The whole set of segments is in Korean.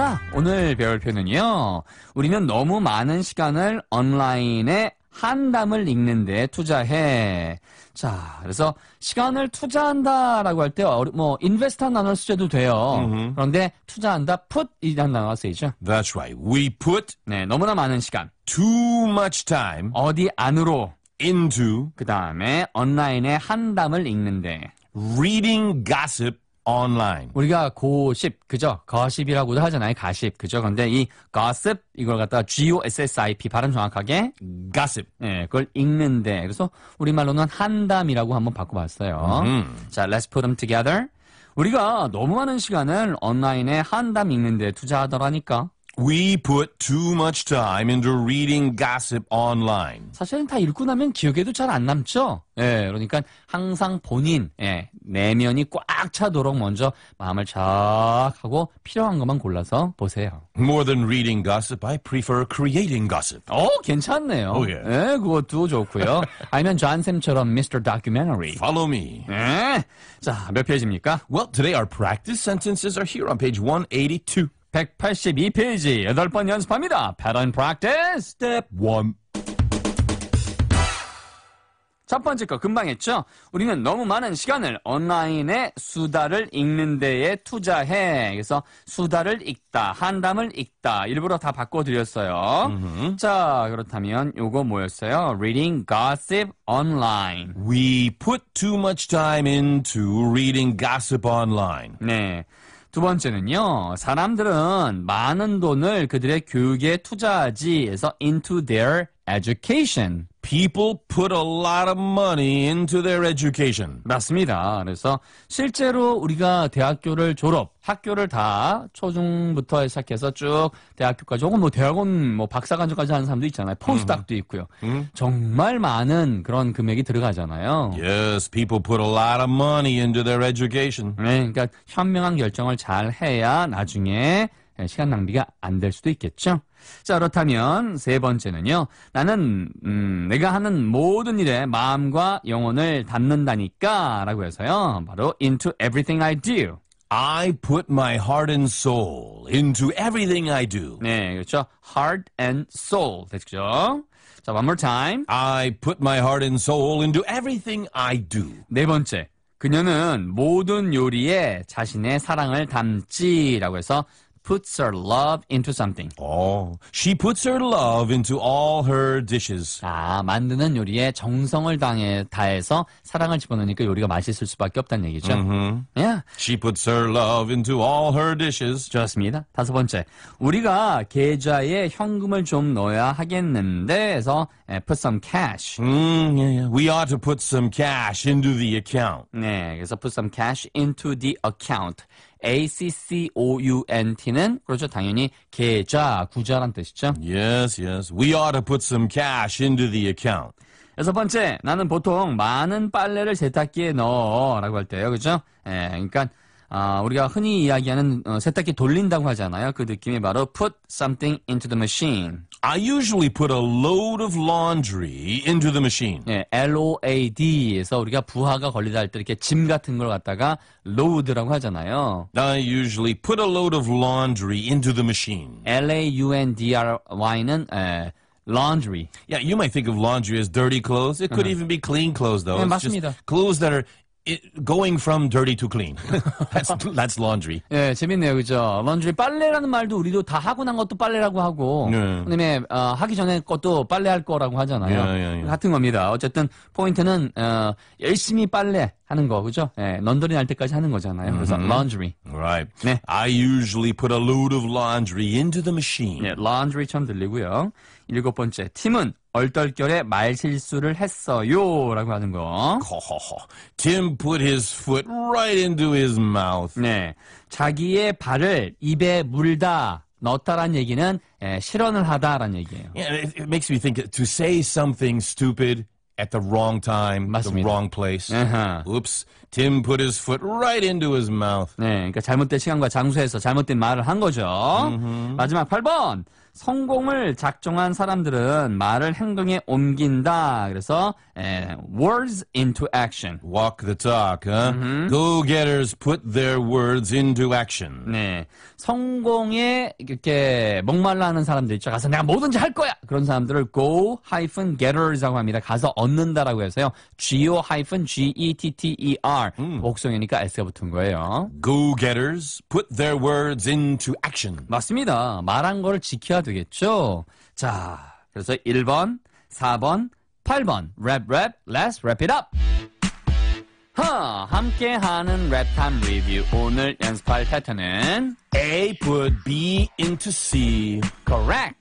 자, 오늘 배울 표현은요. 우리는 너무 많은 시간을 온라인에 한담을 읽는데 투자해. 자, 그래서 시간을 투자한다라고 할 때뭐 인베스트한 단어 쓰셔도 돼요. Mm-hmm. 그런데 투자한다 put이라는 단어가 쓰이죠. That's right. We put 네, 너무나 많은 시간. Too much time 어디 안으로 into 그다음에 온라인에 한담을 읽는데 reading gossip online. 우리가 고십 그죠? 거십이라고도 하잖아요. 가십 그죠? 근데 이 gossip 이걸 갖다가 G O S S I P 발음 정확하게 gossip. 예, 그걸 읽는데 그래서 우리 말로는 한담이라고 한번 바꿔봤어요. 음. 자, let's put them together. 우리가 너무 많은 시간을 온라인에 한담 읽는데 투자하더라니까. We put too much time into reading gossip online. 사실은 다 읽고 나면 기억에도 잘 안 남죠. 예, 그러니까 항상 본인 예, 내면이 꽉 차도록 먼저 마음을 쫙 하고 필요한 것만 골라서 보세요. More than reading gossip, I prefer creating gossip. 오, 괜찮네요. Oh, yeah. 예, 그것도 좋고요. 아니면 존쌤처럼 Mr. Documentary. Follow me. 예. 자, 몇 페이지입니까? Well, today our practice sentences are here on page 182. 182페이지 8번 연습합니다. Pattern Practice Step 1첫 번째 거 금방 했죠? 우리는 너무 많은 시간을 온라인에 수다를 읽는 데에 투자해. 그래서 수다를 읽다, 한담을 읽다. 일부러 다 바꿔드렸어요. 음흠. 자, 그렇다면 요거 뭐였어요? Reading gossip online. We put too much time into reading gossip online. 네. 두 번째는요. 사람들은 많은 돈을 그들의 교육에 투자하지 해서 into their education. People put a lot of money into their education. 맞습니다. 그래서 실제로 우리가 대학교를 졸업, 학교를 다 초중부터 시작해서 쭉 대학교까지 혹은 뭐 대학원 뭐박사관정까지 하는 사람도 있잖아요. 포스닥도 음. 있고요. 음. 정말 많은 그런 금액이 들어가잖아요. Yes, people put a lot of money into their education. 네, 그러니까 현명한 결정을 잘 해야 나중에 시간 낭비가 안 될 수도 있겠죠. 자 그렇다면 세 번째는요. 나는 음, 내가 하는 모든 일에 마음과 영혼을 담는다니까 라고 해서요. 바로 into everything I do. I put my heart and soul into everything I do. 네, 그렇죠. heart and soul 됐죠. 자, one more time. I put my heart and soul into everything I do. 네 번째. 그녀는 모든 요리에 자신의 사랑을 담지라고 해서 puts her love into something. 어, she puts her love into all her dishes. 아, 만드는 요리에 정성을 당해, 다해서 사랑을 집어넣으니까 요리가 맛있을 수밖에 없다는 얘기죠. Mm-hmm. Yeah. She puts her love into all her dishes. 좋습니다. 다섯 번째, 우리가 계좌에 현금을 좀 넣어야 하겠는데 해서 put some cash. Mm, yeah, yeah. We ought to put some cash into the account. 네, 그래서 put some cash into the account. ACCOUNT는 그렇죠. 당연히 계좌, 구자란 뜻이죠. Yes, yes. We ought to put some cash into the account. 여섯 번째, 나는 보통 많은 빨래를 세탁기에 넣어라고 할 때요, 그죠? 예, 그러니까 아, 우리가 흔히 이야기하는 어, 세탁기 돌린다고 하잖아요. 그 느낌이 바로 put something into the machine. I usually put a load of laundry into the machine. 예, LOAD에서 우리가 부하가 걸리다 할때 이렇게 짐 같은 걸 갖다가 load라고 하잖아요. I usually put a load of laundry into the machine. L-A-U-N-D-R-Y는 에, laundry. Yeah, you might think of laundry as dirty clothes. It could uh-huh. even be clean clothes, though. 네, it's 맞습니다. Just clothes that are It, going from dirty to clean. that's, that's laundry. 예, 재밌네요, 그죠? laundry 빨래라는 말도 우리도 다 하고 난 것도 빨래라고 하고, 네. 그다음에 어, 하기 전에 것도 빨래할 거라고 하잖아요. 예, 예, 예. 같은 겁니다. 어쨌든 포인트는 어, 열심히 빨래 하는 거, 그죠? 예, 런더링 할 때까지 하는 거잖아요. 그래서 mm-hmm. laundry. Right. 네. I usually put a load of laundry into the machine. 예, laundry 처럼 들리고요. 일곱 번째, 팀은 얼떨결에 말실수를 했어요. 라고 하는 거. Tim put his foot right into his mouth. 네. 자기의 발을 입에 물다. 넣었다란 얘기는 예, 실언을 하다라는 얘기예요. Yeah, it, it makes me think to say something stupid at the wrong time, 맞습니다. the wrong place. Uh-huh. Oops, Tim put his foot right into his mouth. 네, 그러니까 잘못된 시간과 장소에서 잘못된 말을 한 거죠. Mm-hmm. 마지막 8번. 성공을 작정한 사람들은 말을 행동에 옮긴다. 그래서 에, words into action. Walk the talk. Huh? Go-getters put their words into action. 네, 성공에 이렇게 목말라 하는 사람들 있죠. 가서 내가 뭐든지 할 거야. 그런 사람들을 go-getters라고 합니다. 가서 얻는다라고 해서요. G-O-G-E-T-T-E-R. 음. 복성이니까 S가 붙은 거예요. Go-getters put their words into action. 맞습니다. 말한 거를 지켜야 해야 되겠죠? 자, 그래서 1번, 4번, 8번. 랩, 랩, let's wrap it up! 하, 함께하는 랩탐 리뷰. 오늘 연습할 패턴은 A put B into C. Correct.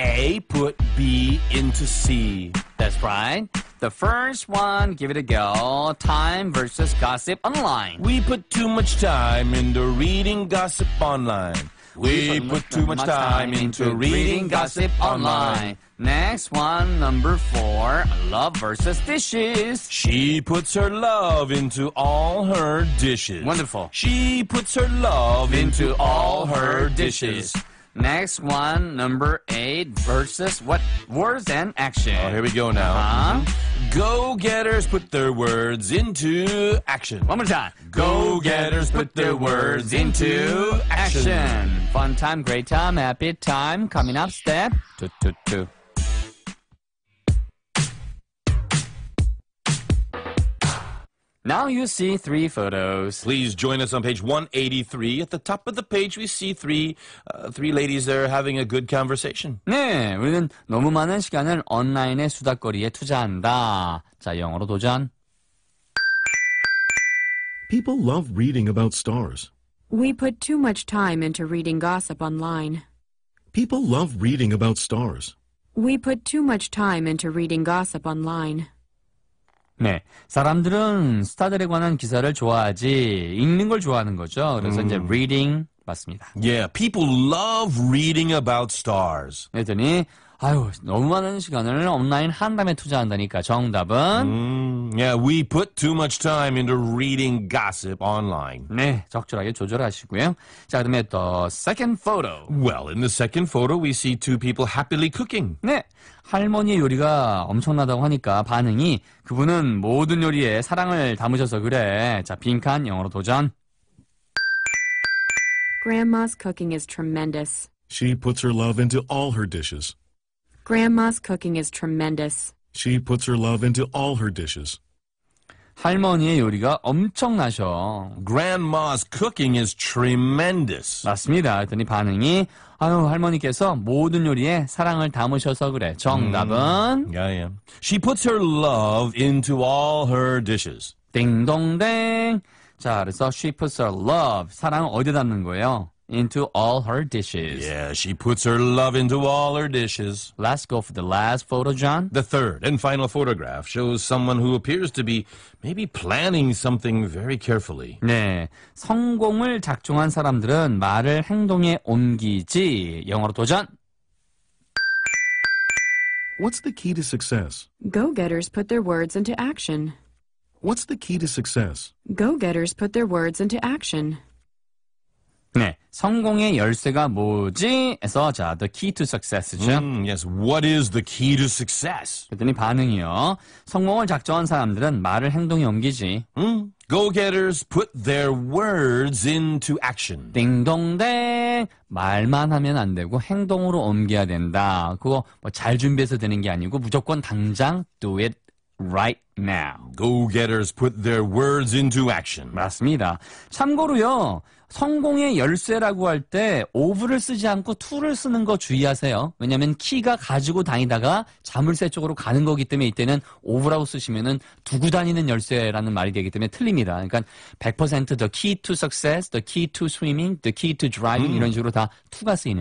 A put B into C. That's right. The first one, give it a go. Time versus gossip online. We put too much time into reading gossip online. We put too much time into reading gossip online. Next one, number four, love versus dishes. She puts her love into all her dishes. Wonderful. She puts her love into all her dishes. Next one, number eight, versus what? Words and action. Oh, here we go now. Uh-huh. Mm-hmm. Go getters put their words into action. One more time. Go getters put their words into action. Fun time, great time, happy time. Coming up, step. Two, two, two. Now you see three photos. Please join us on page 183. At the top of the page, we see three, uh, three ladies there having a good conversation. 네, 우리는 너무 많은 시간을 온라인의 수다거리에 투자한다. 자, 영어로 도전. People love reading about stars. We put too much time into reading gossip online. People love reading about stars. We put too much time into reading gossip online. 네. 사람들은 스타들에 관한 기사를 좋아하지 읽는 걸 좋아하는 거죠. 그래서 음. 이제 reading 맞습니다. Yeah, people love reading about stars. 그랬더니 네, 아유, 너무 많은 시간을 온라인 한담에 투자한다니까 정답은 음, yeah, we put too much time into reading gossip online. 네, 적절하게 조절하시고요. 자, 그다음에 the second photo. Well, in the second photo we see two people happily cooking. 네. 할머니의 요리가 엄청나다고 하니까 반응이 그분은 모든 요리에 사랑을 담으셔서 그래. 자, 빈칸 영어로 도전. Grandma's cooking is tremendous. She puts her love into all her dishes. Grandma's cooking is tremendous. She puts her love into all her dishes. 할머니의 요리가 엄청나셔. Grandma's cooking is tremendous. 맞습니다. 했더니 반응이 아유 할머니께서 모든 요리에 사랑을 담으셔서 그래. 정답은 Yeah, yeah. She puts her love into all her dishes. 띵동댕. 자, 그래서 she puts her love 사랑을 어디에 담는 거예요? into all her dishes. Yeah, she puts her love into all her dishes. Let's go for the last photo, John. The third and final photograph shows someone who appears to be maybe planning something very carefully. 네, 성공을 작정한 사람들은 말을 행동에 옮기지. 영어로 도전! What's the key to success? Go-getters put their words into action. What's the key to success? Go-getters put their words into action. 성공의 열쇠가 뭐지? 에서 자, the key to success죠. Mm, yes, what is the key to success? 그랬더니 반응이요. 성공을 작정한 사람들은 말을 행동에 옮기지. Mm. Go-getters put their words into action. 띵동댕. 말만 하면 안 되고 행동으로 옮겨야 된다. 그거 뭐잘 준비해서 되는 게 아니고 무조건 당장 do it right now. Go-getters put their words into action. 맞습니다. 참고로요. 성공의 열쇠라고 할 때 오브를 쓰지 않고 투를 쓰는 거 주의하세요. 왜냐하면 키가 가지고 다니다가 자물쇠 쪽으로 가는 거기 때문에 이때는 오브라고 쓰시면은 두고 다니는 열쇠라는 말이 되기 때문에 틀립니다. 그러니까 100% the key to success, the key to swimming, the key to driving 음. 이런 식으로 다 투가 쓰이는.